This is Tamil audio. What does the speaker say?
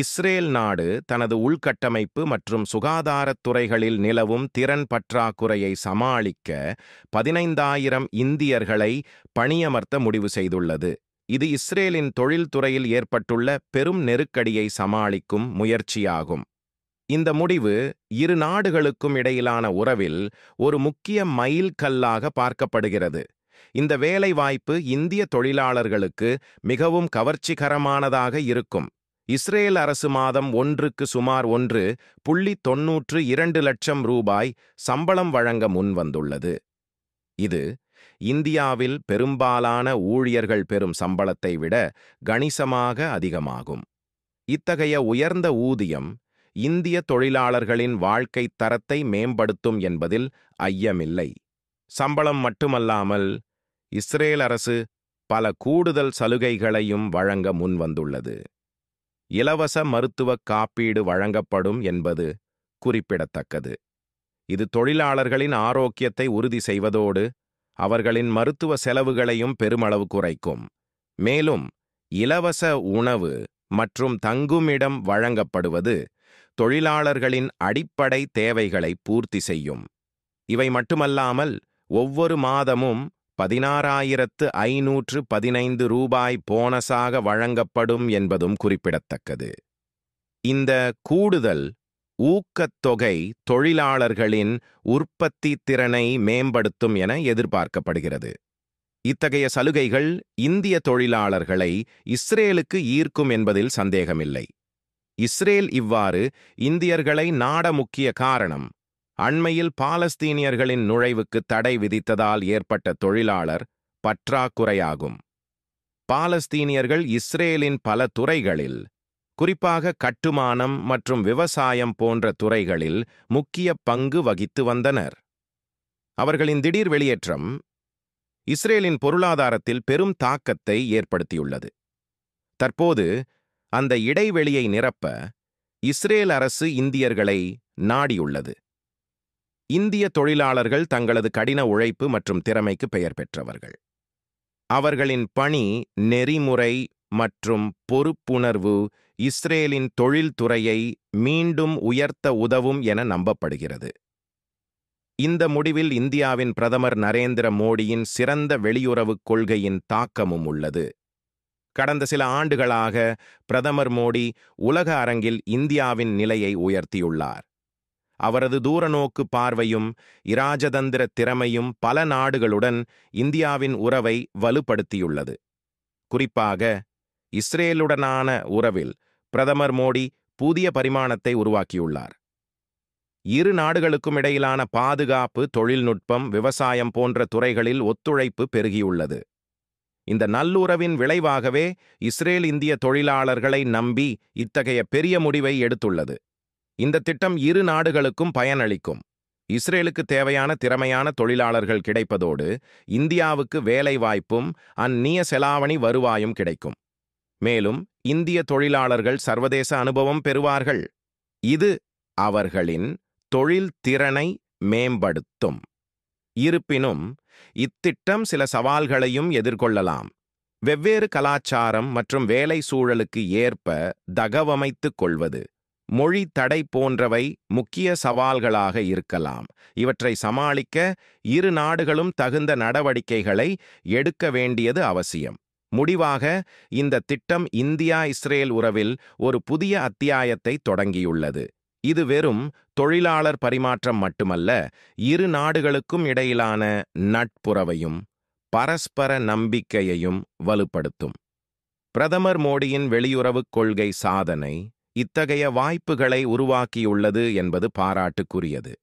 இஸ்ரேல் நாடு தனது உள்கட்டமைப்பு மற்றும் சுகாதாரத் துறைகளில் நிலவும் திறன் பற்றாக்குறையை சமாளிக்க பதினைந்தாயிரம் இந்தியர்களை பணியமர்த்த முடிவு செய்துள்ளது இது இஸ்ரேலின் தொழில்துறையில் ஏற்பட்டுள்ள பெரும் நெருக்கடியை சமாளிக்கும் முயற்சியாகும் இந்த முடிவு இரு நாடுகளுக்கும் இடையிலான உறவில் ஒரு முக்கிய மைல் கல்லாக பார்க்கப்படுகிறது இந்த வேலைவாய்ப்பு இந்திய தொழிலாளர்களுக்கு மிகவும் கவர்ச்சிகரமானதாக இருக்கும் இஸ்ரேல் அரசு மாதம் ஒன்றுக்கு சுமார் ஒன்று புள்ளி தொன்னூற்று இரண்டு லட்சம் ரூபாய் சம்பளம் வழங்க முன்வந்துள்ளது இது இந்தியாவில் பெரும்பாலான ஊழியர்கள் பெறும் சம்பளத்தை விட கணிசமாக அதிகமாகும் இத்தகைய உயர்ந்த ஊதியம் இந்திய தொழிலாளர்களின் வாழ்க்கை தரத்தை மேம்படுத்தும் என்பதில் ஐயமில்லை சம்பளம் மட்டுமல்லாமல் இஸ்ரேல் அரசு பல கூடுதல் சலுகைகளையும் வழங்க முன்வந்துள்ளது இலவச மருத்துவ காப்பீடு வழங்கப்படும் என்பது குறிப்பிடத்தக்கது இது தொழிலாளர்களின் ஆரோக்கியத்தை உறுதி செய்வதோடு அவர்களின் மருத்துவ செலவுகளையும் பெருமளவு குறைக்கும் மேலும் இலவச உணவு மற்றும் தங்குமிடம் வழங்கப்படுவது தொழிலாளர்களின் அடிப்படை தேவைகளை பூர்த்தி செய்யும் இவை மட்டுமல்லாமல் ஒவ்வொரு மாதமும் பதினாறாயிரத்து ஐநூற்று பதினைந்து ரூபாய் போனஸாக வழங்கப்படும் என்பதும் குறிப்பிடத்தக்கது இந்த கூடுதல் ஊக்கத்தொகை தொழிலாளர்களின் உற்பத்தி திறனை மேம்படுத்தும் என எதிர்பார்க்கப்படுகிறது இத்தகைய சலுகைகள் இந்திய தொழிலாளர்களை இஸ்ரேலுக்கு ஈர்க்கும் என்பதில் சந்தேகமில்லை இஸ்ரேல் இவ்வாறு இந்தியர்களை நாட முக்கிய காரணம் அண்மையில் பாலஸ்தீனியர்களின் நுழைவுக்கு தடை விதித்ததால் ஏற்பட்ட தொழிலாளர் பற்றாக்குறையாகும் பாலஸ்தீனியர்கள் இஸ்ரேலின் பல துறைகளில் குறிப்பாக கட்டுமானம் மற்றும் விவசாயம் போன்ற துறைகளில் முக்கிய பங்கு வகித்து வந்தனர் அவர்களின் திடீர் வெளியேற்றம் இஸ்ரேலின் பொருளாதாரத்தில் பெரும் தாக்கத்தை ஏற்படுத்தியுள்ளது தற்போது அந்த இடைவெளியை நிரப்ப இஸ்ரேல் அரசு இந்தியர்களை நாடியுள்ளது இந்திய தொழிலாளர்கள் தங்களது கடின உழைப்பு மற்றும் திறமைக்கு பெயர் பெற்றவர்கள் அவர்களின் பணி நெறிமுறை மற்றும் பொறுப்புணர்வு இஸ்ரேலின் தொழில்துறையை மீண்டும் உயர்த்த உதவும் என நம்பப்படுகிறது இந்த முடிவில் இந்தியாவின் பிரதமர் நரேந்திர மோடியின் சிறந்த வெளியுறவுக் கொள்கையின் தாக்கமும் உள்ளது கடந்த சில ஆண்டுகளாக பிரதமர் மோடி உலக அரங்கில் இந்தியாவின் நிலையை உயர்த்தியுள்ளார் அவரது தூரநோக்கு பார்வையும் இராஜதந்திர திறமையும் பல நாடுகளுடன் இந்தியாவின் உறவை வலுப்படுத்தியுள்ளது குறிப்பாக இஸ்ரேலுடனான உறவில் பிரதமர் மோடி புதிய பரிமாணத்தை உருவாக்கியுள்ளார் இரு நாடுகளுக்கும் இடையிலான பாதுகாப்பு தொழில்நுட்பம் விவசாயம் போன்ற துறைகளில் ஒத்துழைப்பு பெருகியுள்ளது இந்த நல்லுறவின் விளைவாகவே இஸ்ரேல் இந்திய தொழிலாளர்களை நம்பி இத்தகைய பெரிய முடிவை எடுத்துள்ளது இந்த திட்டம் இரு நாடுகளுக்கும் பயனளிக்கும் இஸ்ரேலுக்கு தேவையான திறமையான தொழிலாளர்கள் கிடைப்பதோடு இந்தியாவுக்கு வேலைவாய்ப்பும் அந்நிய செலாவணி வருவாயும் கிடைக்கும் மேலும் இந்திய தொழிலாளர்கள் சர்வதேச அனுபவம் பெறுவார்கள் இது அவர்களின் தொழில் திறனை மேம்படுத்தும் இருப்பினும் இத்திட்டம் சில சவால்களையும் எதிர்கொள்ளலாம் வெவ்வேறு கலாச்சாரம் மற்றும் வேலை சூழலுக்கு ஏற்ப தகவமைத்துக் கொள்வது மொழி தடை போன்றவை முக்கிய சவால்களாக இருக்கலாம் இவற்றை சமாளிக்க இரு நாடுகளும் தகுந்த நடவடிக்கைகளை எடுக்க வேண்டியது அவசியம் முடிவாக இந்த திட்டம் இந்தியா இஸ்ரேல் உறவில் ஒரு புதிய அத்தியாயத்தை தொடங்கியுள்ளது இது வெறும் தொழிலாளர் பரிமாற்றம் மட்டுமல்ல இரு நாடுகளுக்கும் இடையிலான நட்புறவையும் பரஸ்பர நம்பிக்கையையும் வலுப்படுத்தும் பிரதமர் மோடியின் வெளியுறவுக் கொள்கை சாதனை இத்தகைய வாய்ப்புகளை உருவாக்கியுள்ளது என்பது பாராட்டுக்குரியது